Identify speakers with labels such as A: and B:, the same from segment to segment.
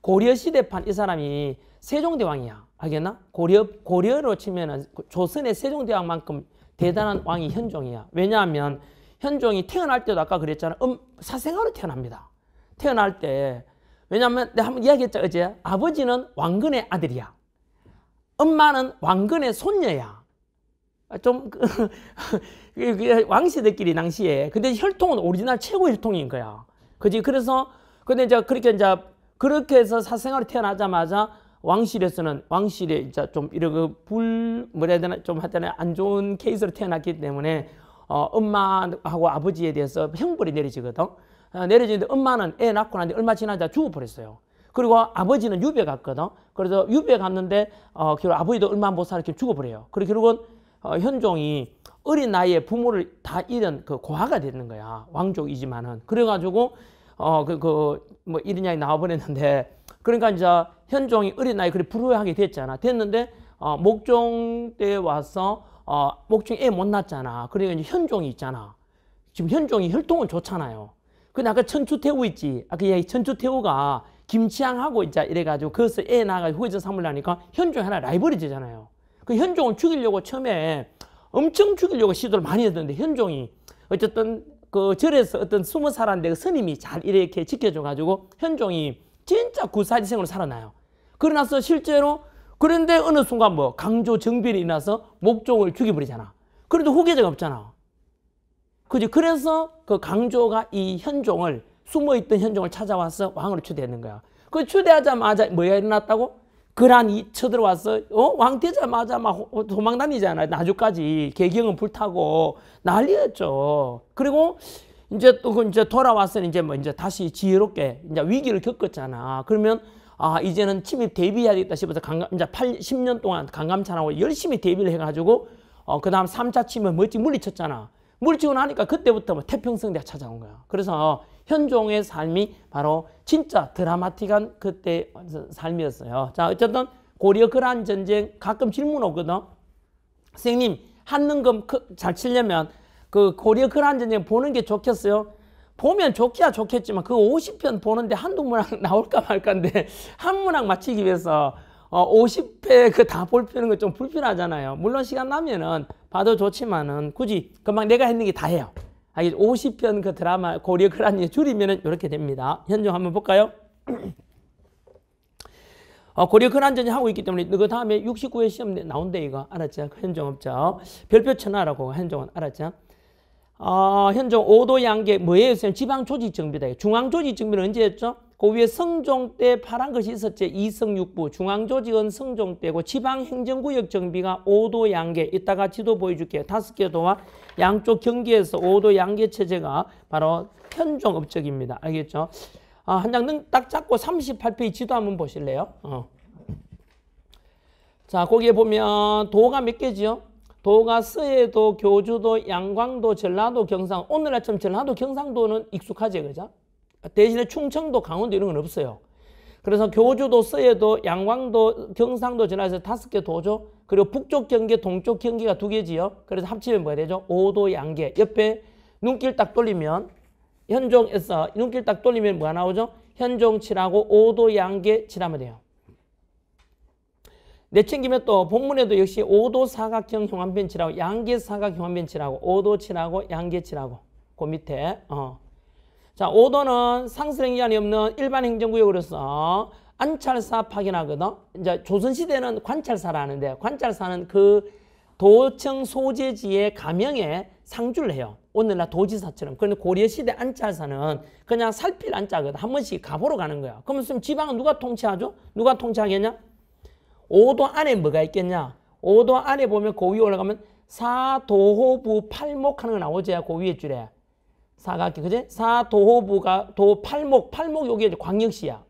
A: 고려 시대판 이 사람이 세종대왕이야. 알겠나? 고려, 고려로 치면은 조선의 세종대왕만큼 대단한 왕이 현종이야. 왜냐하면 현종이 태어날 때도 아까 그랬잖아. 음, 사생아로 태어납니다. 태어날 때. 왜냐하면 내가 한번 이야기했죠. 어제. 아버지는 왕건의 아들이야. 엄마는 왕건의 손녀야. 아, 좀, 그, 그, 그 왕씨들끼리 당시에. 근데 혈통은 오리지널 최고 혈통인 거야. 그지? 그래서, 근데 이제 그렇게 이제 그렇게 해서 사생활이 태어나자마자 왕실에서는 왕실에 이제 좀 이런 그 불, 뭐라 해야 되나, 좀 하여튼 안 좋은 케이스로 태어났기 때문에 어, 엄마하고 아버지에 대해서 형벌이 내려지거든. 어, 내려지는데 엄마는 애 낳고 난뒤 얼마 지나자 죽어버렸어요. 그리고 아버지는 유배 갔거든. 그래서 유배 갔는데 어, 결국 아버지도 얼마 못 살아 이렇게 죽어버려요. 그리고 결국은 어, 현종이 어린 나이에 부모를 다 잃은 그 고아가 되는 거야. 왕족이지만은. 그래가지고 어, 그, 그, 뭐, 이런 양이 나와버렸는데, 그러니까 이제 현종이 어린 나이 그래 불효하게 됐잖아. 됐는데, 어, 목종 때 와서, 어, 목종이 애 못 낳잖아. 그러니까 이제 현종이 있잖아. 지금 현종이 혈통은 좋잖아요. 근데 아까 천추태우 있지. 아까 얘기 그 천추태우가 김치향하고 있자 이래가지고 거기서 애 낳아가지고 후회자 삼으려니까 현종 이 하나 라이벌이되잖아요그 현종을 죽이려고 처음에 엄청 죽이려고 시도를 많이 했는데 현종이 어쨌든 그 절에서 어떤 숨은 살람인데 스님이 잘 이렇게 지켜줘가지고 현종이 진짜 구사지생으로 살아나요. 그러나서 실제로 그런데 어느 순간 뭐 강조 정변이 일어나서 목종을 죽여버리잖아. 그런데 후계자가 없잖아. 그지? 그래서 그 강조가 이 현종을 숨어있던 현종을 찾아와서 왕으로 추대하는 거야. 그 추대하자마자 뭐가 일어났다고? 그란이 쳐들어와서 어? 왕 되자마자 막 어, 도망 다니잖아요. 나주까지 개경은 불타고 난리였죠. 그리고 이제 또 그 이제 돌아와서 이제 뭐 이제 다시 지혜롭게 이제 위기를 겪었잖아. 그러면 아 이제는 침입 대비해야겠다 싶어서 강감 이제 8, 10년 동안 강감찬하고 열심히 대비를 해가지고 어 그다음 3차 침입 멋지 물리쳤잖아. 물리치고 나니까 그때부터 뭐 태평성대가 찾아온 거야. 그래서 현종의 삶이 바로 진짜 드라마틱한 그때 삶이었어요. 자, 어쨌든 고려 그란 전쟁 가끔 질문 오거든. 선생님, 한능금 잘 치려면 그 고려 그란 전쟁 보는 게 좋겠어요? 보면 좋기야 좋겠지만 그 50편 보는데 한두 문항 나올까 말까인데 한 문항 맞히기 위해서 어 50회 그 다 볼 필요는 좀 불필요하잖아요. 물론 시간 나면은 봐도 좋지만은 굳이 금방 내가 했는 게 다 해요. 하기 아, 50편 그 드라마 고려그란이 줄이면 이렇게 됩니다. 현종 한번 볼까요? 어, 고려근안전이 하고 있기 때문에 그 다음에 69회 시험 나온대 이거 알았죠? 그 현종 없죠? 별표 천하라고 현종은 알았죠? 어, 현종 오도 양계 뭐예요? 지방 조직 정비다. 중앙 조직 정비는 언제였죠? 그 위에 성종 때 파란 것이 있었지 이성육부 중앙조직은 성종 때고 지방행정구역 정비가 5도 양계 이따가 지도 보여줄게요. 다섯 개 도와 양쪽 경계에서 5도 양계 체제가 바로 현종 업적입니다. 알겠죠? 아, 한장 딱 잡고 38페이지 지도 한번 보실래요? 어. 자 거기에 보면 도가 몇 개지요? 도가 서해도, 교주도, 양광도, 전라도, 경상 오늘날처럼 전라도, 경상도는 익숙하지 그죠? 대신에 충청도, 강원도 이런 건 없어요. 그래서 교주도, 서해도, 양광도, 경상도 지나서 다섯 개 도죠. 그리고 북쪽 경계, 동쪽 경계가 두 개지요. 그래서 합치면 뭐가 되죠? 오도 양계. 옆에 눈길 딱 돌리면 현종에서 눈길 딱 돌리면 뭐가 나오죠? 현종 칠하고 오도 양계 칠하면 돼요. 내친김에 또 본문에도 역시 오도 사각형 형안변 칠하고 양계 사각 형안변 칠하고 오도 칠하고 양계 칠하고 그 밑에 어. 자, 오도는 상수령 기관이 없는 일반 행정구역으로서 안찰사 파견하거든. 이제 조선시대는 관찰사라 하는데 관찰사는 그 도청 소재지의 가명에 상주를 해요. 오늘날 도지사처럼. 그런데 고려시대 안찰사는 그냥 살필 안짜거든. 한 번씩 가보러 가는 거야. 그러면 지금 지방은 누가 통치하죠? 누가 통치하겠냐? 오도 안에 뭐가 있겠냐? 오도 안에 보면 고위 그 올라가면 사도호부 팔목하는 거 나오죠. 고위의 그 줄에. 사각기 그제 사도호부가 도 팔목 팔목 여기 광역시야.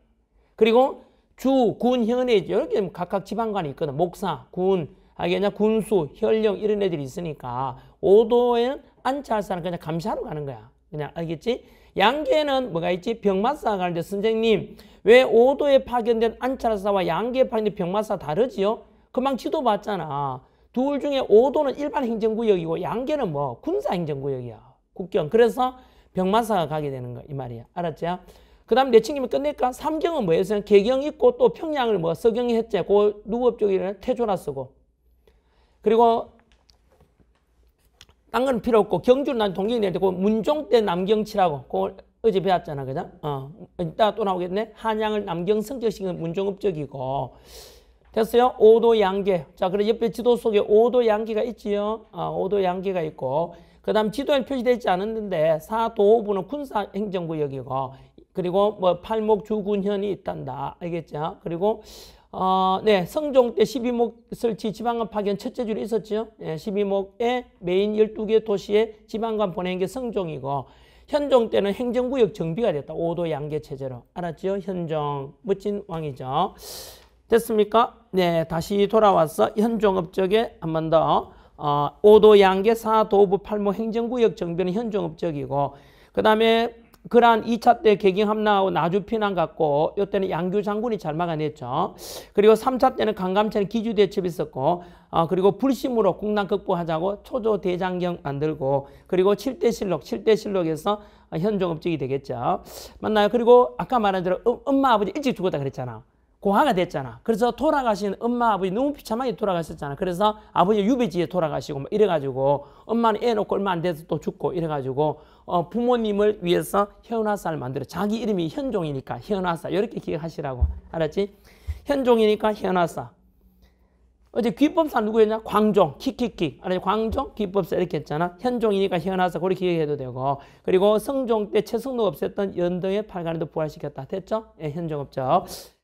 A: 그리고 주, 군, 현에 여기 각각 지방관이 있거든. 목사, 군, 아니냐 군수, 현령 이런 애들이 있으니까 오도에는 안차 사람 그냥 감시하러 가는 거야. 그냥 알겠지? 양계는 뭐가 있지? 병마사 가는데 선생님 왜 오도에 파견된 안찰사와 양계에 파견된 병마사 다르지요? 금방 지도 봤잖아. 둘 중에 오도는 일반 행정구역이고 양계는 뭐 군사 행정구역이야. 국경. 그래서 병마사가 가게 되는 거 이 말이야. 알았죠? 그 다음 내친김이 끝낼까? 삼경은 뭐였어요? 개경 있고 또 평양을 뭐 서경이 했지. 고 누법 쪽에는 태조라 쓰고. 그리고 딴건 필요 없고 경주는 난 동경이 되고 문종 때 남경치라고 그걸 어제 배웠잖아 그죠? 어 이따 또 나오겠네 한양을 남경 성격식은 문종읍적이고 됐어요? 오도 양계 자 그래 옆에 지도 속에 오도 양계가 있지요 아, 오도 양계가 있고 그 다음 지도에 표시되지 않았는데 사도부는 군사행정구역이고 그리고 뭐 팔목 주군현이 있단다. 알겠죠? 그리고 어, 네, 성종 때 12목 설치 지방관 파견 첫째 줄에 있었죠. 예, 12목에 메인 12개 도시에 지방관 보낸 게 성종이고 현종 때는 행정구역 정비가 됐다. 5도 양계 체제로. 알았죠? 현종 멋진 왕이죠. 됐습니까? 네, 다시 돌아와서 현종업적에 한번더 어, 오도 양계사 도부 팔모 행정구역 정변은 현종업적이고 그 다음에 그러한 2차 때 개경함나하고 나주피난 같고 요때는 양규 장군이 잘 막아냈죠. 그리고 3차 때는 강감찬 기주대첩이 있었고 어, 그리고 불심으로 국난 극복하자고 초조대장경 만들고 그리고 7대 실록, 7대 실록에서 현종업적이 되겠죠. 맞나요? 그리고 아까 말한 대로 엄마 아버지 일찍 죽었다 그랬잖아. 고아가 됐잖아. 그래서 돌아가신 엄마 아버지 너무 비참하게 돌아가셨잖아. 그래서 아버지 유배지에 돌아가시고 뭐 이래가지고 엄마는 애 놓고 얼마 안 돼서 또 죽고 이래가지고 어, 부모님을 위해서 현화사를 만들어 자기 이름이 현종이니까 현화사 이렇게 기억하시라고 알았지? 현종이니까 현화사. 어제 귀법사 누구였냐? 광종, 키키키. 아니, 광종, 귀법사 이렇게 했잖아. 현종이니까 현화사, 그렇게 기억해도 되고. 그리고 성종 때 최승도 없앴던 연등의 팔간에도 부활시켰다. 됐죠? 예, 현종 없죠.